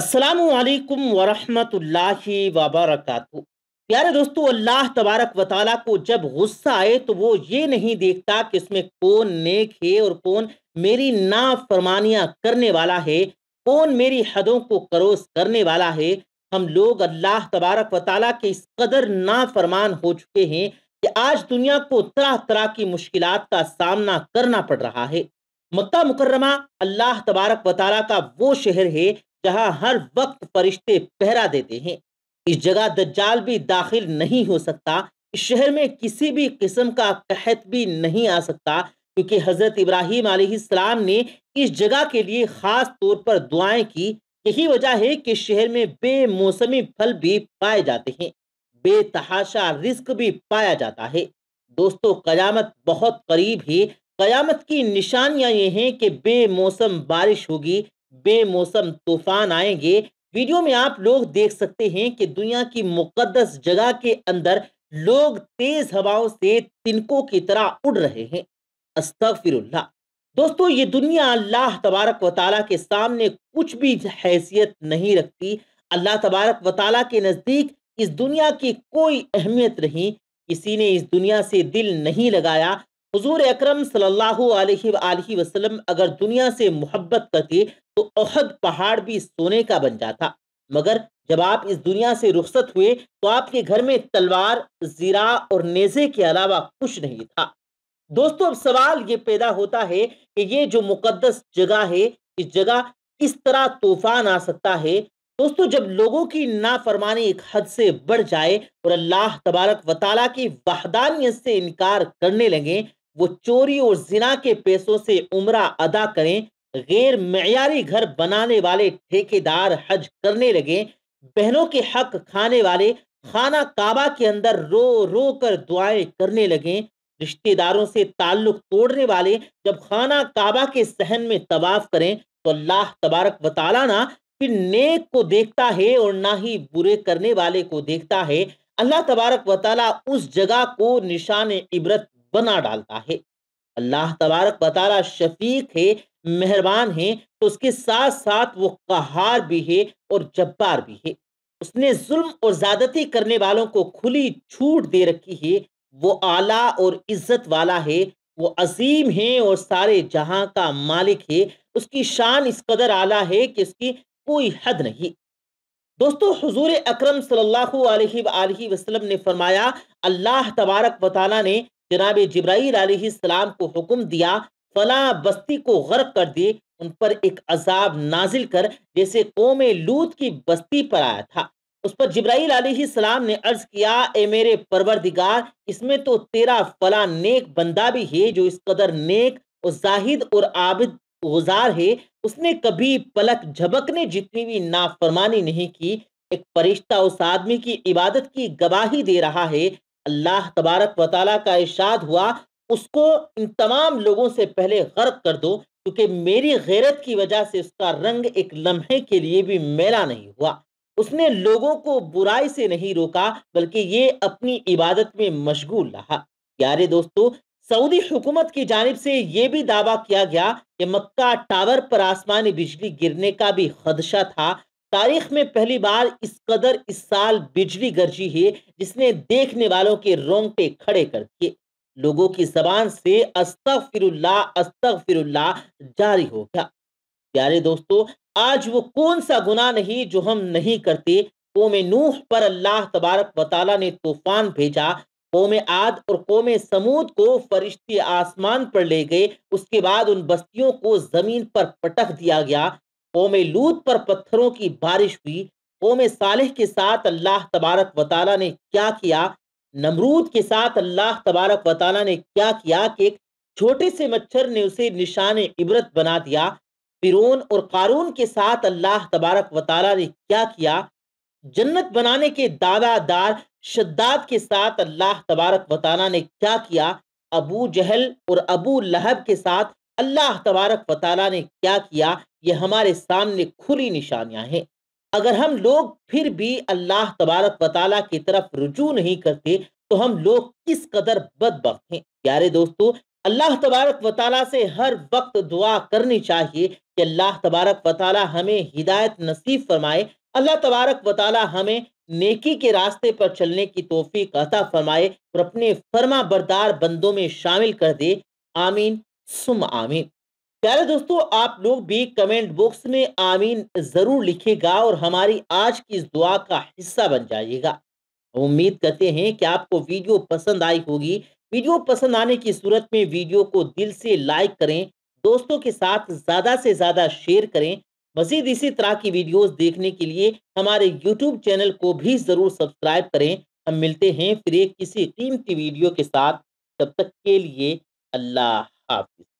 असलकम वरहमतुल्लाहि वबरक प्यारे दोस्तों अल्लाह तबारक व को जब गुस्सा आए तो वो ये नहीं देखता कि इसमें कौन नेक है और कौन मेरी नाफरमानियाँ करने वाला है कौन मेरी हदों को करोस करने वाला है हम लोग अल्लाह तबारक व के इस कदर नाफरमान हो चुके हैं कि आज दुनिया को तरह तरह की मुश्किल का सामना करना पड़ रहा है मक्का मुकर्रमा अल्लाह तबारक व का वो शहर है जहां हर वक्त फरिश्ते पहरा देते हैं इस जगह दज्जाल भी दाखिल नहीं हो सकता इस शहर में किसी भी किस्म का कहत भी नहीं आ सकता क्योंकि हजरत इब्राहिम आलाम ने इस जगह के लिए खास तौर पर दुआएं की यही वजह है कि शहर में बेमौसमी फल भी पाए जाते हैं बेतहाशा रिस्क भी पाया जाता है दोस्तों कयामत बहुत करीब है कयामत की निशानियां ये हैं कि बेमौसम बारिश होगी बेमौसम तूफान आएंगे वीडियो में आप लोग देख सकते हैं कि दुनिया की मुकदस जगह के अंदर लोग तेज हवाओं से तिनकों की तरह उड़ रहे हैं अस्तगफिरुल्लाह दोस्तों ये दुनिया अल्लाह तबारक व ताली के सामने कुछ भी हैसियत नहीं रखती अल्लाह तबारक व ताली के नज़दीक इस दुनिया की कोई अहमियत नहीं किसी ने इस दुनिया से दिल नहीं लगाया हजूर अक्रम सल्लल्लाहु अगर दुनिया से मोहब्बत करते तो अहद पहाड़ भी सोने का बन जाता मगर जब आप इस दुनिया से रुखसत हुए तो आपके घर में तलवार जीरा और नेजे के अलावा कुछ नहीं था दोस्तों अब सवाल ये पैदा होता है कि ये जो मुकदस जगह है इस जगह किस तरह तूफान आ सकता है दोस्तों जब लोगों की नाफरमानी एक हद से बढ़ जाए और अल्लाह तबारक वताला की वहदानियत से इनकार करने लगे वो चोरी और जिना के पैसों से उम्र अदा करें गैर मैारी घर बनाने वाले ठेकेदार हज करने लगे बहनों के हक खाने वाले खाना काबा के अंदर रो रो कर दुआएं करने लगे रिश्तेदारों से ताल्लुक तोड़ने वाले जब खाना काबा के सहन में तबाफ करें तो अल्लाह तबारक बताला ना फिर नेक को देखता है और ना ही बुरे करने वाले को देखता है अल्लाह तबारक वाली उस जगह को निशान इबरत बना डालता है अल्लाह तबारक बताला शफीक है मेहरबान है तो उसके साथ साथ वो कहार भी है और जब्बार भी है उसने जुल्म और ज्यादती करने वालों को खुली छूट दे रखी है वो आला और इज्जत वाला है वो अजीम है और सारे जहां का मालिक है उसकी शान इस कदर आला है कि उसकी कोई हद नहीं दोस्तों हुजूर अकरम सल्लल्लाहु अलैहि वसल्लम ने फरमाया अल्लाह तबारक वाली ने जनाब जब्राईल सलाम को हुक्म दिया फला बस्ती को गर्क कर दिए उन पर एक अजाब नाजिल कर जैसे कौम लूत की बस्ती पर आया था उस पर जब्राईल सलाम ने अर्ज किया ए मेरे परवरदिगार इसमें तो तेरा फला नेक बंदा भी है जो इस कदर नेक और जाहिद और आबिद गुजार है उसने कभी पलक झपकने जितनी भी नाफरमानी नहीं की एक फरिश्ता उस आदमी की इबादत की गवाही दे रहा है अल्लाह तबारक वाली का इशाद हुआ उसको इन तमाम लोगों से पहले गर्क कर दो क्योंकि मेरी गैरत की वजह से उसका रंग एक लम्हे के लिए भी मेला नहीं हुआ उसने लोगों को बुराई से नहीं रोका बल्कि ये अपनी इबादत में मशगूल रहा प्यारे दोस्तों सऊदी हुकूमत की जानब से ये भी दावा किया गया कि मक्का टावर पर आसमानी बिजली गिरने का भी खदशा था तारीख में पहली बार इस कदर इस साल बिजली गर्जी है जिसने देखने वालों के रोंगटे खड़े कर दिए लोगों की जबान से अस्तक फिरुल्ला अस्तक फिरुल्ला जारी हो गया प्यारे दोस्तों आज वो कौन सा गुना नहीं जो हम नहीं करते कौम नूह पर अल्लाह तबारक वाली ने तूफान भेजा कौम आद और कौम समूद को फरिश्ते आसमान पर ले गए उसके बाद उन बस्तियों को जमीन पर पटक दिया गया कौम लूत पर पत्थरों की बारिश हुई कौम सालिह के साथ अल्लाह तबारक वाली ने क्या किया नमरूद के साथ अल्लाह तबारक वाली ने क्या किया कि एक छोटे से मच्छर ने उसे निशान इबरत बना दिया फिरौन और कारून के साथ अल्लाह तबारक वाली ने क्या किया जन्नत बनाने के दादा दार शद्दाद के साथ अल्लाह तबारक वाली ने क्या किया अबू जहल और अबू लहब के साथ अल्लाह तबारक वाली ने क्या किया ये हमारे सामने खुली निशानियां हैं अगर हम लोग फिर भी अल्लाह तबारक वाली की तरफ रुजू नहीं करते तो हम लोग किस कदर बदबक हैं प्यारे दोस्तों अल्लाह तबारक वाली से हर वक्त दुआ करनी चाहिए कि अल्लाह तबारक वाली हमें हिदायत नसीब फरमाए अल्लाह तबारक वाली हमें नेकी के रास्ते पर चलने की तोहफी अता फरमाए और अपने फर्मा बरदार बंदों में शामिल कर दे आमीन सुम आमीन प्यारे दोस्तों आप लोग भी कमेंट बॉक्स में आमीन जरूर लिखेगा और हमारी आज की इस दुआ का हिस्सा बन जाइएगा उम्मीद करते हैं कि आपको वीडियो पसंद आई होगी वीडियो पसंद आने की सूरत में वीडियो को दिल से लाइक करें दोस्तों के साथ ज़्यादा से ज़्यादा शेयर करें मजीद इसी तरह की वीडियोस देखने के लिए हमारे यूट्यूब चैनल को भी ज़रूर सब्सक्राइब करें हम मिलते हैं फिर एक किसी कीमती वीडियो के साथ तब तक के लिए अल्लाह obviously